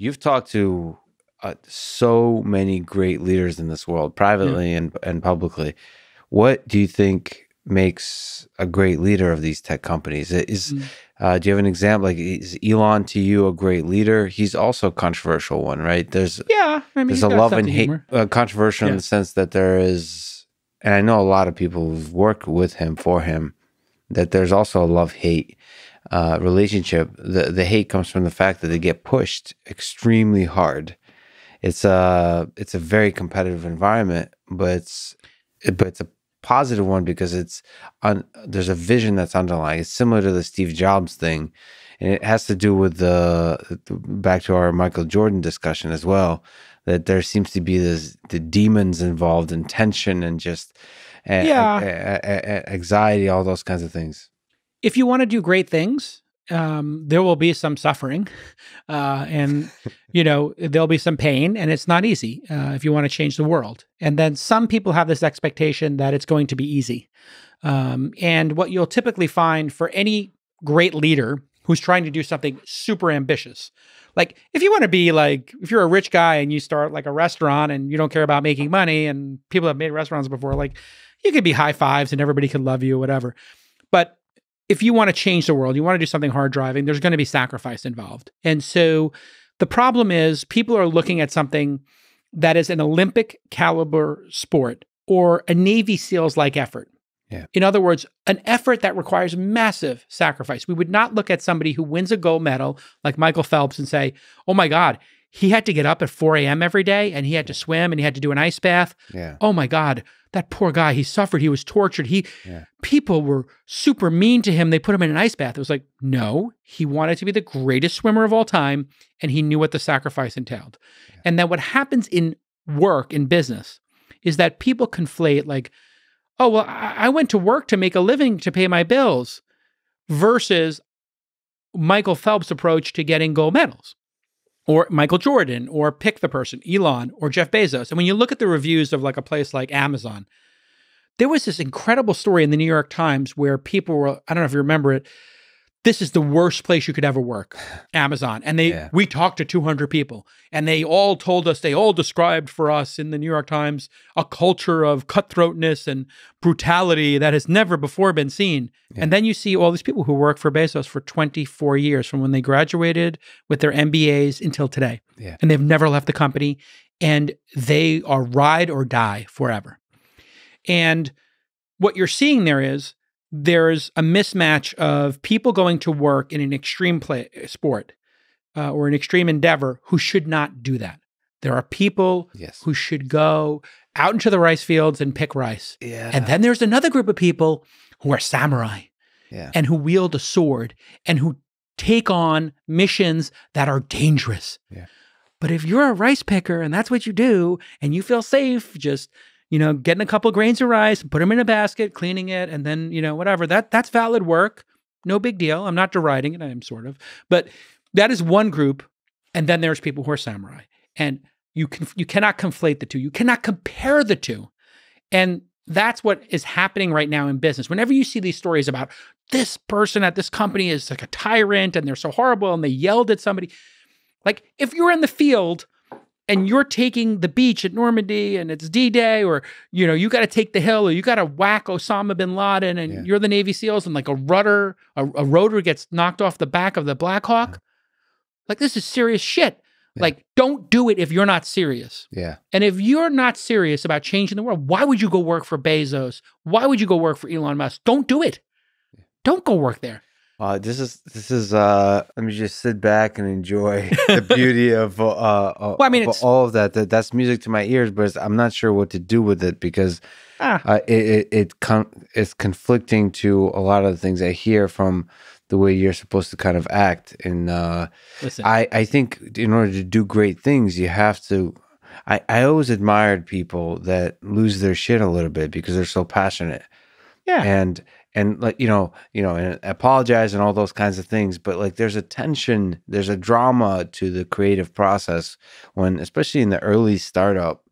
you've talked to uh, so many great leaders in this world, privately yeah. and, and publicly. What do you think makes a great leader of these tech companies? Is mm. uh, do you have an example? Like is Elon to you a great leader? He's also a controversial one, right? There's yeah, I mean, there's a love and hate uh, controversial yeah. in the sense that there is, and I know a lot of people who've worked with him for him that there's also a love hate uh, relationship, the, the hate comes from the fact that they get pushed extremely hard. It's a it's a very competitive environment, but it's it, but it's a positive one because it's on there's a vision that's underlying. It's similar to the Steve Jobs thing, and it has to do with the back to our Michael Jordan discussion as well. That there seems to be this the demons involved in tension and just yeah. anxiety, all those kinds of things if you want to do great things, um, there will be some suffering, uh, and you know there'll be some pain, and it's not easy uh, if you want to change the world. And then some people have this expectation that it's going to be easy. Um, and what you'll typically find for any great leader who's trying to do something super ambitious, like if you want to be like if you're a rich guy and you start like a restaurant and you don't care about making money, and people have made restaurants before, like you could be high fives and everybody could love you, whatever. But if you want to change the world, you want to do something hard driving, there's going to be sacrifice involved. And so the problem is people are looking at something that is an Olympic caliber sport or a Navy SEALs like effort. Yeah. In other words, an effort that requires massive sacrifice. We would not look at somebody who wins a gold medal like Michael Phelps and say, oh my God, he had to get up at 4 a.m. every day and he had to swim and he had to do an ice bath. Yeah. Oh my God, that poor guy. He suffered. He was tortured. He yeah. people were super mean to him. They put him in an ice bath. It was like, no, he wanted to be the greatest swimmer of all time, and he knew what the sacrifice entailed. Yeah. And then what happens in work, in business, is that people conflate like, oh, well, I, I went to work to make a living to pay my bills versus Michael Phelps' approach to getting gold medals or Michael Jordan or pick the person, Elon or Jeff Bezos. And when you look at the reviews of like a place like Amazon, there was this incredible story in the New York Times where people were, I don't know if you remember it, this is the worst place you could ever work amazon and they yeah. we talked to 200 people and they all told us they all described for us in the new york times a culture of cutthroatness and brutality that has never before been seen yeah. and then you see all these people who work for bezos for 24 years from when they graduated with their mbas until today yeah. and they've never left the company and they are ride or die forever and what you're seeing there is there's a mismatch of people going to work in an extreme play, sport uh, or an extreme endeavor who should not do that. There are people yes. who should go out into the rice fields and pick rice. Yeah. And then there's another group of people who are samurai yeah. and who wield a sword and who take on missions that are dangerous. Yeah. But if you're a rice picker and that's what you do and you feel safe just you know, getting a couple grains of rice, put them in a basket, cleaning it, and then, you know, whatever. That that's valid work. No big deal. I'm not deriding it. I am sort of. But that is one group. And then there's people who are samurai. And you can you cannot conflate the two. You cannot compare the two. And that's what is happening right now in business. Whenever you see these stories about this person at this company is like a tyrant and they're so horrible and they yelled at somebody, like if you're in the field and you're taking the beach at Normandy and it's D-Day or you know you got to take the hill or you got to whack Osama bin Laden and yeah. you're the Navy SEALs and like a rudder a, a, rotor gets knocked off the back of the Black Hawk. Yeah. Like this is serious shit. Yeah. Like don't do it if you're not serious. Yeah. And if you're not serious about changing the world, why would you go work for Bezos? Why would you go work for Elon Musk? Don't do it. Don't go work there. Wow, uh, this is this is. uh Let me just sit back and enjoy the beauty of. Uh, uh, well, I mean, of all of that, that. That's music to my ears, but I'm not sure what to do with it because ah. uh, it it, it con- it's conflicting to a lot of the things I hear from the way you're supposed to kind of act. And uh, Listen. I I think in order to do great things, you have to. I I always admired people that lose their shit a little bit because they're so passionate. Yeah, and and like you know you know and apologize and all those kinds of things but like there's a tension there's a drama to the creative process when especially in the early startup